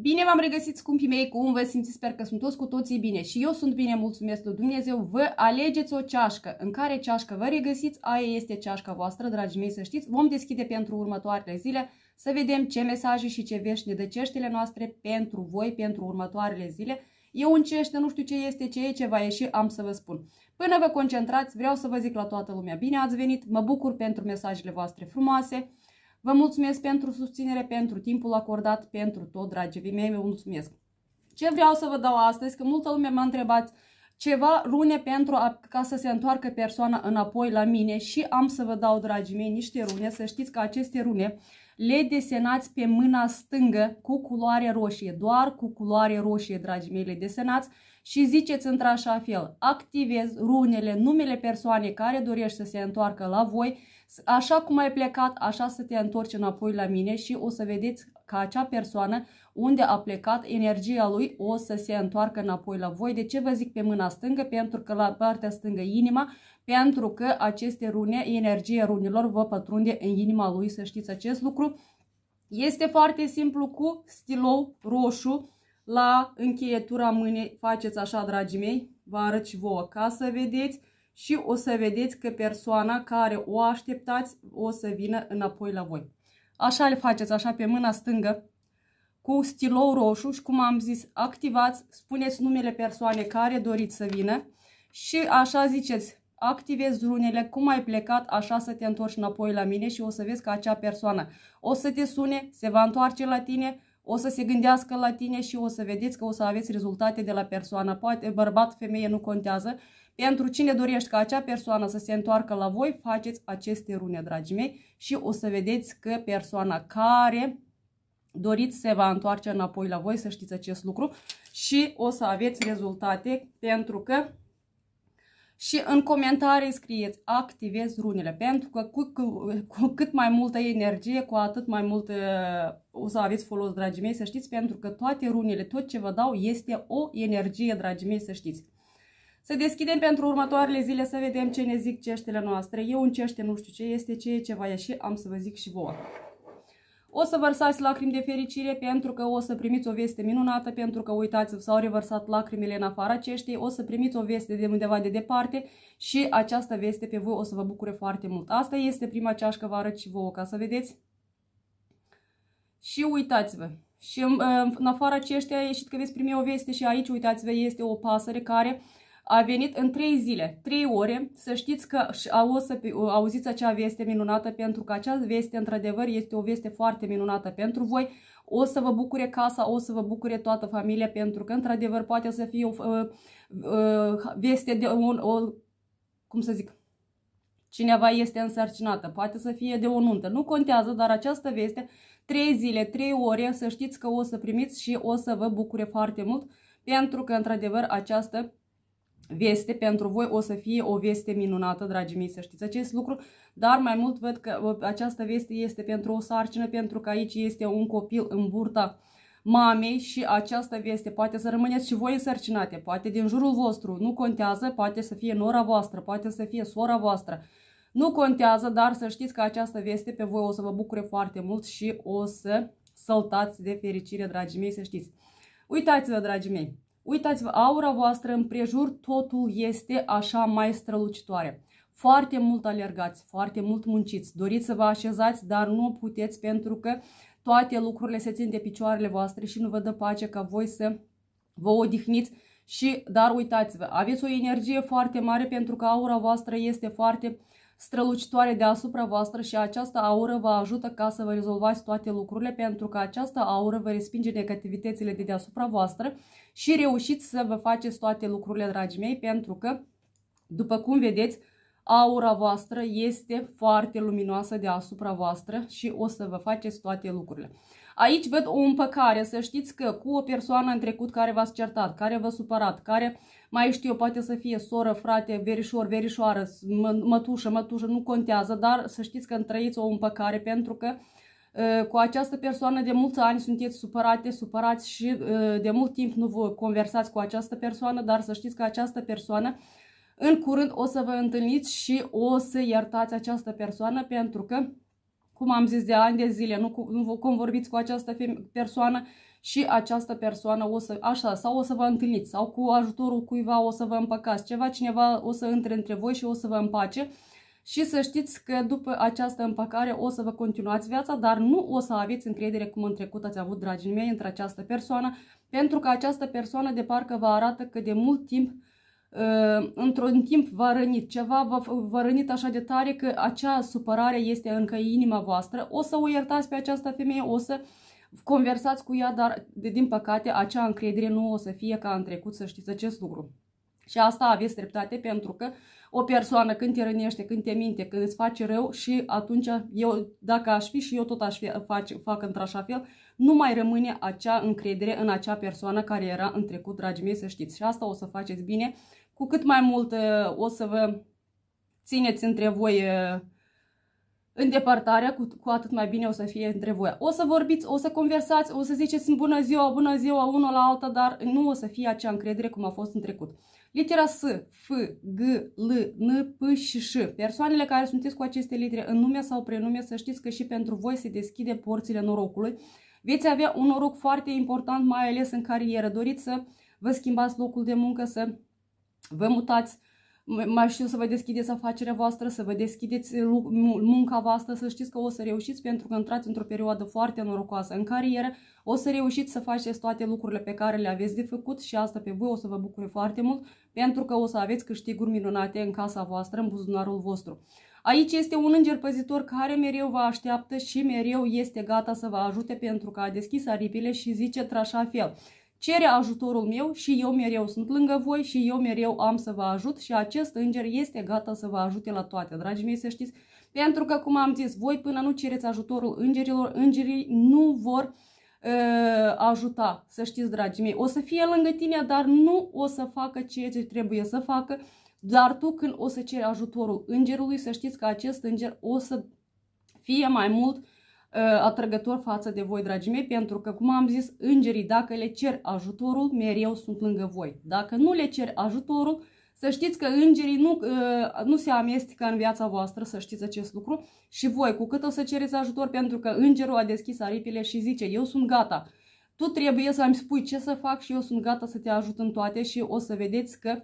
Bine v-am regăsit, scumpii mei, cum vă simți? Sper că sunt toți cu toții bine și eu sunt bine, mulțumesc de Dumnezeu. Vă alegeți o ceașcă. În care ceașcă vă regăsiți, aia este ceașca voastră, dragii mei, să știți. Vom deschide pentru următoarele zile să vedem ce mesaje și ce vești ne dă ceștile noastre pentru voi, pentru următoarele zile. Eu un cește nu știu ce este, ce e, ce va ieși, am să vă spun. Până vă concentrați, vreau să vă zic la toată lumea, bine ați venit, mă bucur pentru mesajele voastre frumoase. Vă mulțumesc pentru susținere, pentru timpul acordat, pentru tot, dragii mei, vă mulțumesc. Ce vreau să vă dau astăzi, că multă lume m-a întrebat ceva rune pentru a, ca să se întoarcă persoana înapoi la mine și am să vă dau, dragii mei, niște rune. Să știți că aceste rune le desenați pe mâna stângă cu culoare roșie, doar cu culoare roșie, dragii mei, le desenați și ziceți într-așa fel, activez runele, numele persoanei care dorește să se întoarcă la voi, Așa cum ai plecat, așa să te întorci înapoi la mine și o să vedeți că acea persoană unde a plecat, energia lui o să se întoarcă înapoi la voi. De ce vă zic pe mâna stângă? Pentru că la partea stângă inima, pentru că aceste rune, energia runilor vă pătrunde în inima lui, să știți acest lucru. Este foarte simplu cu stilou roșu la încheietura mâinii. Faceți așa, dragii mei, vă arăt și vouă ca să vedeți și o să vedeți că persoana care o așteptați o să vină înapoi la voi. Așa le faceți, așa pe mâna stângă, cu stilou roșu și cum am zis, activați, spuneți numele persoanei care doriți să vină și așa ziceți, activezi runele, cum ai plecat, așa să te întorci înapoi la mine și o să vezi că acea persoană o să te sune, se va întoarce la tine, o să se gândească la tine și o să vedeți că o să aveți rezultate de la persoană. Poate bărbat, femeie, nu contează, pentru cine dorești ca acea persoană să se întoarcă la voi, faceți aceste rune, dragii mei, și o să vedeți că persoana care doriți se va întoarce înapoi la voi, să știți acest lucru și o să aveți rezultate pentru că și în comentarii scrieți, activez runele, pentru că cu, cu, cu cât mai multă energie, cu atât mai mult uh, o să aveți folos, dragii mei, să știți, pentru că toate runele, tot ce vă dau este o energie, dragii mei, să știți. Să deschidem pentru următoarele zile să vedem ce ne zic ceștele noastre. Eu un cește nu știu ce este, ce e, ce va ieși, am să vă zic și vouă. O să vărsați lacrimi de fericire pentru că o să primiți o veste minunată, pentru că uitați-vă, s-au revărsat lacrimile în afara ceștei, o să primiți o veste de undeva de departe și această veste pe voi o să vă bucure foarte mult. Asta este prima ceașcă, vă arăt și vouă ca să vedeți. Și uitați-vă, și în, uh, în afara ceștea a ieșit că veți primi o veste și aici, uitați-vă, este o pasăre care uh, a venit în 3 zile, 3 ore, să știți că o să auziți acea veste minunată, pentru că acea veste, într-adevăr, este o veste foarte minunată pentru voi. O să vă bucure casa, o să vă bucure toată familia, pentru că, într-adevăr, poate să fie o uh, uh, veste de un, o, cum să zic, cineva este însărcinată, poate să fie de o nuntă, nu contează, dar această veste, 3 zile, 3 ore, să știți că o să primiți și o să vă bucure foarte mult, pentru că, într-adevăr, această veste pentru voi o să fie o veste minunată, dragii mei, să știți acest lucru, dar mai mult văd că uh, această veste este pentru o sarcină, pentru că aici este un copil în burta mamei și această veste poate să rămâneți și voi însărcinate, poate din jurul vostru, nu contează, poate să fie nora voastră, poate să fie sora voastră, nu contează, dar să știți că această veste pe voi o să vă bucure foarte mult și o să săltați de fericire, dragii mei, să știți. Uitați-vă, dragii mei, Uitați-vă, aura voastră în prejur, totul este așa mai strălucitoare. Foarte mult alergați, foarte mult munciți, doriți să vă așezați, dar nu puteți pentru că toate lucrurile se țin de picioarele voastre și nu vă dă pace ca voi să vă odihniți. Și, dar uitați-vă, aveți o energie foarte mare pentru că aura voastră este foarte uh, strălucitoare deasupra voastră și această aură vă ajută ca să vă rezolvați toate lucrurile pentru că această aură vă respinge negativitățile de deasupra voastră și reușiți să vă faceți toate lucrurile, dragii mei, pentru că, după cum vedeți, aura voastră este foarte luminoasă deasupra voastră și o să vă faceți toate lucrurile. Aici văd o împăcare, să știți că cu o persoană în trecut care v-ați certat, care v-a supărat, care mai știu, poate să fie soră, frate, verișor, verișoară, mă, mătușă, mătușă, nu contează, dar să știți că întrăiți o împăcare pentru că ă, cu această persoană de mulți ani sunteți supărate, supărați și ă, de mult timp nu vă conversați cu această persoană, dar să știți că această persoană în curând o să vă întâlniți și o să iertați această persoană pentru că cum am zis, de ani de zile, nu, cu, nu convorbiți cu această persoană și această persoană o să, așa, sau o să vă întâlniți, sau cu ajutorul cuiva o să vă împăcați, ceva, cineva o să între între voi și o să vă împace și să știți că după această împăcare o să vă continuați viața, dar nu o să aveți încredere cum în trecut ați avut, dragii mei, între această persoană, pentru că această persoană de parcă vă arată că de mult timp Ă, într-un timp v-a rănit, ceva v-a rănit așa de tare că acea supărare este încă inima voastră, o să o iertați pe această femeie, o să conversați cu ea, dar de din păcate acea încredere nu o să fie ca în trecut să știți acest lucru. Și asta aveți dreptate pentru că o persoană când te rănește, când te minte, când îți face rău și atunci eu, dacă aș fi și eu tot aș fi, fac, fac într-așa fel, nu mai rămâne acea încredere în acea persoană care era în trecut, dragii mei, să știți. Și asta o să faceți bine cu cât mai mult uh, o să vă țineți între voi uh, îndepărtarea, cu, cu atât mai bine o să fie între voi. O să vorbiți, o să conversați, o să ziceți bună ziua, bună ziua, unul la alta, dar nu o să fie acea încredere cum a fost în trecut. Litera S, F, G, L, N, P și Ș. Persoanele care sunteți cu aceste litere în nume sau prenume, să știți că și pentru voi se deschide porțile norocului. Veți avea un noroc foarte important, mai ales în carieră. Doriți să vă schimbați locul de muncă, să vă mutați, mai știu să vă deschideți afacerea voastră, să vă deschideți munca voastră, să știți că o să reușiți pentru că intrați într-o perioadă foarte norocoasă în carieră, o să reușiți să faceți toate lucrurile pe care le aveți de făcut și asta pe voi o să vă bucure foarte mult pentru că o să aveți câștiguri minunate în casa voastră, în buzunarul vostru. Aici este un înger păzitor care mereu vă așteaptă și mereu este gata să vă ajute pentru că a deschis aripile și zice trașa fel cere ajutorul meu și eu mereu sunt lângă voi și eu mereu am să vă ajut și acest înger este gata să vă ajute la toate, dragii mei, să știți. Pentru că, cum am zis, voi până nu cereți ajutorul îngerilor, îngerii nu vor uh, ajuta, să știți, dragii mei. O să fie lângă tine, dar nu o să facă ceea ce trebuie să facă, dar tu când o să ceri ajutorul îngerului, să știți că acest înger o să fie mai mult uh, Uh, atrăgător față de voi, dragii mei, pentru că, cum am zis, îngerii, dacă le cer ajutorul, mereu sunt lângă voi. Dacă nu le cer ajutorul, să știți că îngerii nu, uh, nu se amestecă în viața voastră, să știți acest lucru. Și voi, cu cât o să cereți ajutor, pentru că îngerul a deschis aripile și zice, eu sunt gata, tu trebuie să-mi spui ce să fac și eu sunt gata să te ajut în toate și o să vedeți că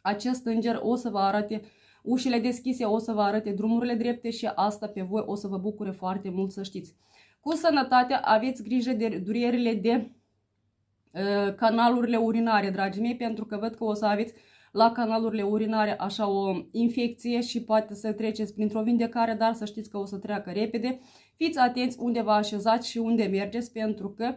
acest înger o să vă arate uh, ușile deschise, o să vă arate drumurile drepte și asta pe voi o să vă bucure foarte mult să știți. Cu sănătatea aveți grijă de durierile de ă, canalurile urinare, dragii mei, pentru că văd că o să aveți la canalurile urinare așa o infecție și poate să treceți printr-o vindecare, dar să știți că o să treacă repede. Fiți atenți unde vă așezați și unde mergeți, pentru că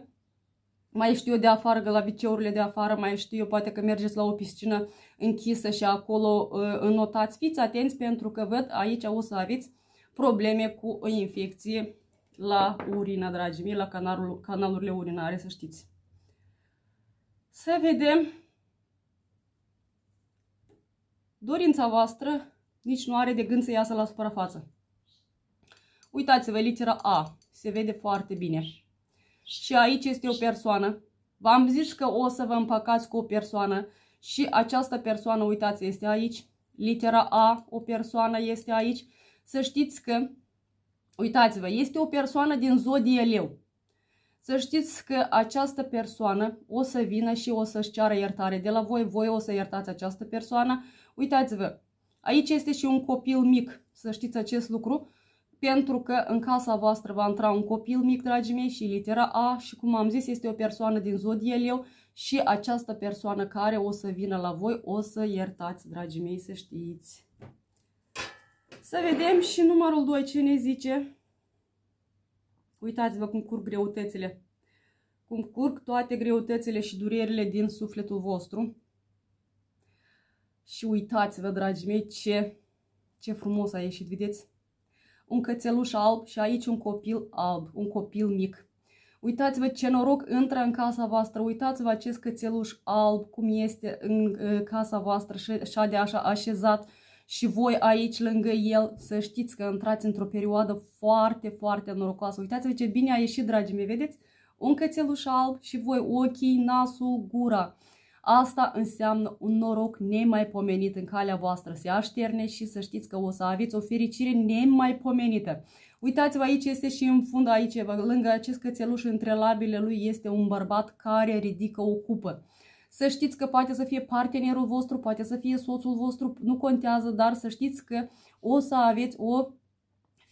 mai știu eu de afară, că la viceurile de afară, mai știu eu, poate că mergeți la o piscină închisă și acolo uh, înnotați. Fiți atenți pentru că văd aici o să aveți probleme cu o infecție la urină, dragii mei, la canalul, canalurile urinare, să știți. Să vedem. Dorința voastră nici nu are de gând să iasă la suprafață. Uitați-vă, litera A se vede foarte bine și aici este o persoană. V-am zis că o să vă împăcați cu o persoană și această persoană, uitați, este aici. Litera A, o persoană este aici. Să știți că, uitați-vă, este o persoană din zodie leu. Să știți că această persoană o să vină și o să-și ceară iertare. De la voi, voi o să iertați această persoană. Uitați-vă, aici este și un copil mic, să știți acest lucru pentru că în casa voastră va intra un copil mic, dragii mei, și litera A și, cum am zis, este o persoană din zodie leu și această persoană care o să vină la voi o să iertați, dragii mei, să știți. Să vedem și numărul 2, ne zice? Uitați-vă cum curg greutățile, cum curg toate greutățile și durerile din sufletul vostru. Și uitați-vă, dragii mei, ce, ce frumos a ieșit, vedeți? un cățeluș alb și aici un copil alb, un copil mic. Uitați-vă ce noroc intră în casa voastră, uitați-vă acest cățeluș alb cum este în casa voastră și de așa așezat și voi aici lângă el să știți că intrați într-o perioadă foarte, foarte norocoasă. Uitați-vă ce bine a ieșit, dragii mei, vedeți? Un cățeluș alb și voi ochii, nasul, gura. Asta înseamnă un noroc nemaipomenit în calea voastră. Se așterne și să știți că o să aveți o fericire nemaipomenită. Uitați-vă, aici este și în fund, aici, lângă acest cățeluș, între labile lui este un bărbat care ridică o cupă. Să știți că poate să fie partenerul vostru, poate să fie soțul vostru, nu contează, dar să știți că o să aveți o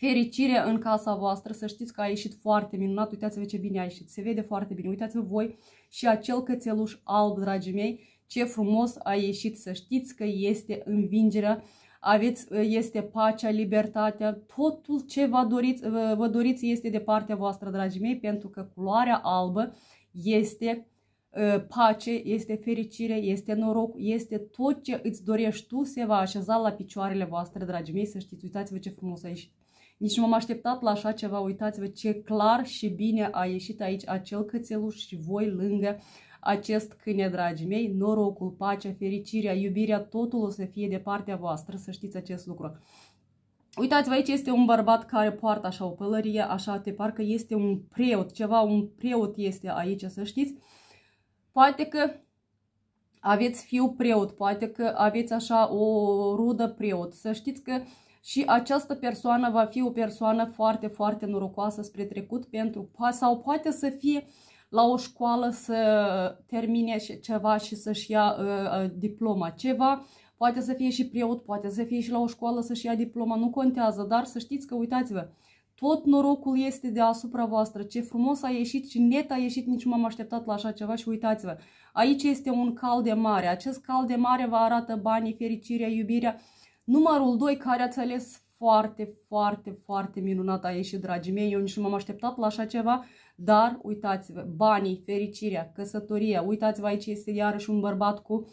Fericire în casa voastră, să știți că a ieșit foarte minunat, uitați-vă ce bine a ieșit, se vede foarte bine, uitați-vă voi și acel cățeluș alb, dragii mei, ce frumos a ieșit, să știți că este învingerea, aveți, este pacea, libertatea, totul ce vă doriți, vă doriți este de partea voastră, dragii mei, pentru că culoarea albă este ă, pace, este fericire, este noroc, este tot ce îți dorești tu se va așeza la picioarele voastre, dragii mei, să știți, uitați-vă ce frumos a ieșit. Nici nu m-am așteptat la așa ceva, uitați-vă ce clar și bine a ieșit aici acel cățeluș și voi lângă acest câine, dragii mei. Norocul, pacea, fericirea, iubirea, totul o să fie de partea voastră, să știți acest lucru. Uitați-vă, aici este un bărbat care poartă așa o pălărie, așa, te parcă este un preot, ceva, un preot este aici, să știți. Poate că aveți fiu preot, poate că aveți așa o rudă preot. Să știți că și această persoană va fi o persoană foarte, foarte norocoasă spre trecut pentru sau poate să fie la o școală să termine ceva și să-și ia uh, diploma ceva, poate să fie și preot, poate să fie și la o școală să-și ia diploma, nu contează, dar să știți că uitați-vă, tot norocul este deasupra voastră. Ce frumos a ieșit și net a ieșit, nici nu m-am așteptat la așa ceva și uitați-vă. Aici este un cal de mare. Acest cal de mare vă arată banii, fericirea, iubirea, Numărul 2 care ați ales foarte, foarte, foarte minunat a ieșit, dragii mei. Eu nici nu m-am așteptat la așa ceva, dar uitați-vă, banii, fericirea, căsătoria, uitați-vă aici este iarăși un bărbat cu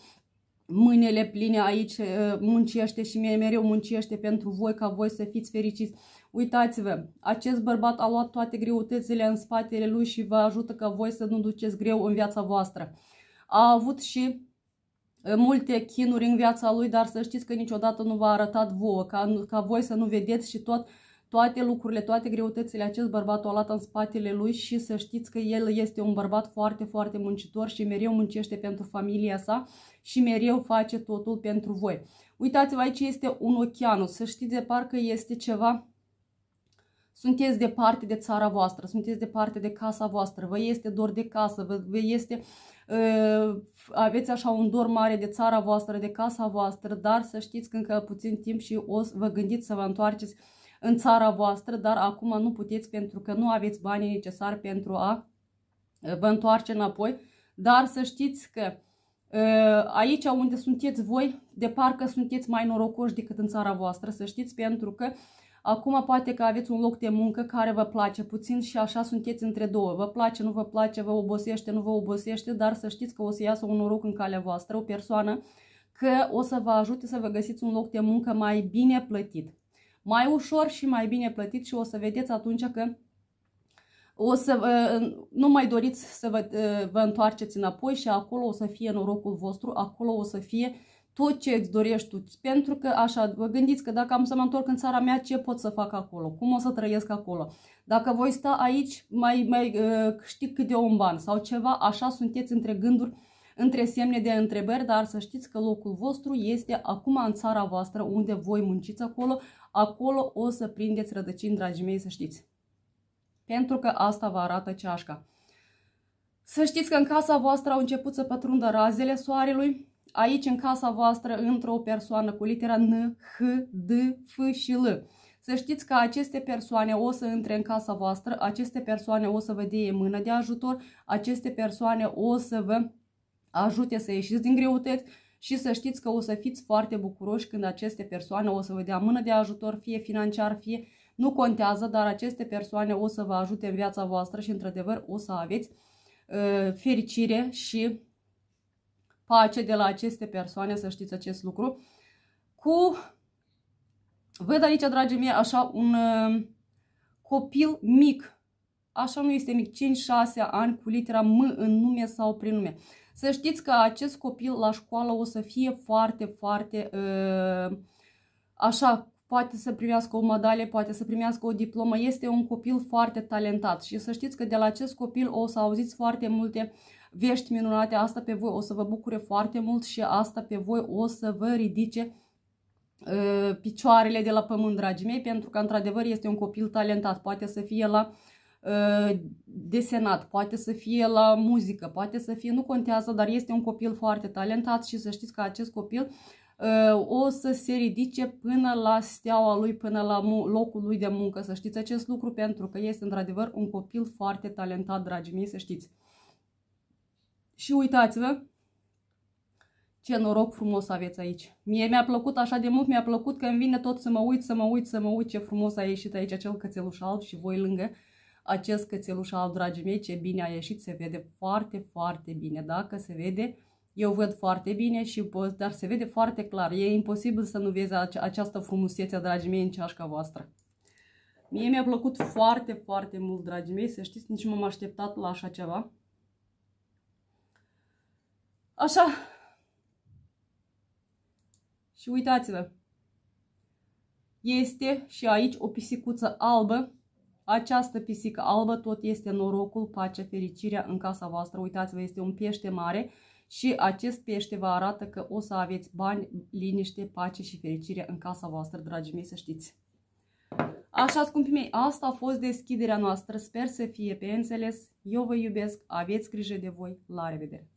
mâinile pline aici, uh, muncește și mereu muncește pentru voi ca voi să fiți fericiți. Uitați-vă, acest bărbat a luat toate greutățile în spatele lui și vă ajută ca voi să nu duceți greu în viața voastră. A avut și Ă, multe chinuri în viața lui, dar să știți că niciodată nu v-a arătat vouă, ca, ca voi să nu vedeți și tot, toate lucrurile, toate greutățile acest bărbat o a luat în spatele lui și să știți că el este un bărbat foarte, foarte muncitor și mereu muncește pentru familia sa și mereu face totul pentru voi. Uitați-vă, aici este un ocean să știți de parcă este ceva sunteți departe de țara voastră, sunteți departe de casa voastră, vă este dor de casă, vă, vă este, uh, aveți așa un dor mare de țara voastră, de casa voastră, dar să știți că încă puțin timp și o, vă gândiți să vă întoarceți în țara voastră, dar acum nu puteți pentru că nu aveți banii necesari pentru a ă, vă întoarce înapoi. Dar să știți că ă, aici unde sunteți voi, de parcă sunteți mai norocoși decât în țara voastră, să știți, pentru că uh, Acum poate că aveți un loc de muncă care vă place puțin și așa sunteți între două. Vă place, nu vă place, vă obosește, nu vă obosește, dar să știți că o să iasă un noroc în calea voastră, o persoană că o să vă ajute să vă găsiți un loc de muncă mai bine plătit. Mai ușor și mai bine plătit și o să vedeți atunci că o să nu mai doriți să vă, vă întoarceți înapoi și acolo o să fie norocul vostru, acolo o să fie uh, tot ce îți dorești tu. Pentru că așa, vă gândiți că dacă am să mă întorc în țara mea, ce pot să fac acolo? Cum o să trăiesc acolo? Dacă voi sta aici, mai, mai uh, câștig câte un ban sau ceva, așa sunteți între gânduri, între semne de întrebări, dar să știți că locul vostru este acum în țara voastră, unde voi munciți acolo, acolo o să prindeți rădăcini, dragii mei, să știți. Pentru că asta vă arată ceașca. Să știți că în casa voastră au început să pătrundă razele soarelui, aici în casa voastră într-o persoană cu litera N, H, D, F și L. Să știți că aceste persoane o să intre în casa voastră, aceste persoane o să vă deie mână de ajutor, aceste persoane o să vă ajute să ieșiți din greutăți și să știți că o să fiți foarte bucuroși când aceste persoane o să vă dea mână de ajutor, fie financiar, fie nu contează, dar aceste persoane o să vă ajute în viața voastră și într-adevăr o să aveți uh, fericire și pace de la aceste persoane, să știți acest lucru. Cu, văd aici, dragii mei, așa un uh, copil mic, așa nu este mic, 5-6 ani, cu litera M în nume sau prin nume. Să știți că acest copil la școală o să fie foarte, foarte, uh, așa, poate să primească o medalie, poate să primească o diplomă. Este un copil foarte talentat și să știți că de la acest copil o să auziți foarte multe uh, vești minunate, asta pe voi o să vă bucure foarte mult și asta pe voi o să vă ridice ă, picioarele de la pământ, dragii mei, pentru că într-adevăr este un copil talentat, poate să fie la ă, desenat, poate să fie la muzică, poate să fie, nu contează, dar este un copil foarte talentat și să știți că acest copil ă, o să se ridice până la steaua lui, până la locul lui de muncă, să știți acest lucru, pentru că este într-adevăr un copil foarte talentat, dragii mei, să știți. Și uitați-vă ce noroc frumos aveți aici. Mie mi-a plăcut așa de mult, mi-a plăcut că îmi vine tot să mă uit, să mă uit, să mă uit ce frumos a ieșit aici acel cățeluș alb și voi lângă acest cățeluș alb, dragii mei, ce bine a ieșit, se vede foarte, foarte bine. Dacă se vede, eu văd foarte bine și dar se vede foarte clar. E imposibil să nu vezi ace această frumusețe, dragii mei, în ceașca voastră. Mie mi-a plăcut foarte, foarte mult, dragii mei, să știți, nici nu m-am așteptat la așa ceva. Așa. Și uitați-vă. Este și aici o pisicuță albă. Această pisică albă tot este norocul, pacea, fericirea în casa voastră. Uitați-vă, este un pește mare și acest pește vă arată că o să aveți bani, liniște, pace și fericire în casa voastră, dragii mei, să știți. Așa, scumpii mei, asta a fost deschiderea noastră. Sper să fie pe înțeles. Eu vă iubesc, aveți grijă de voi. La revedere!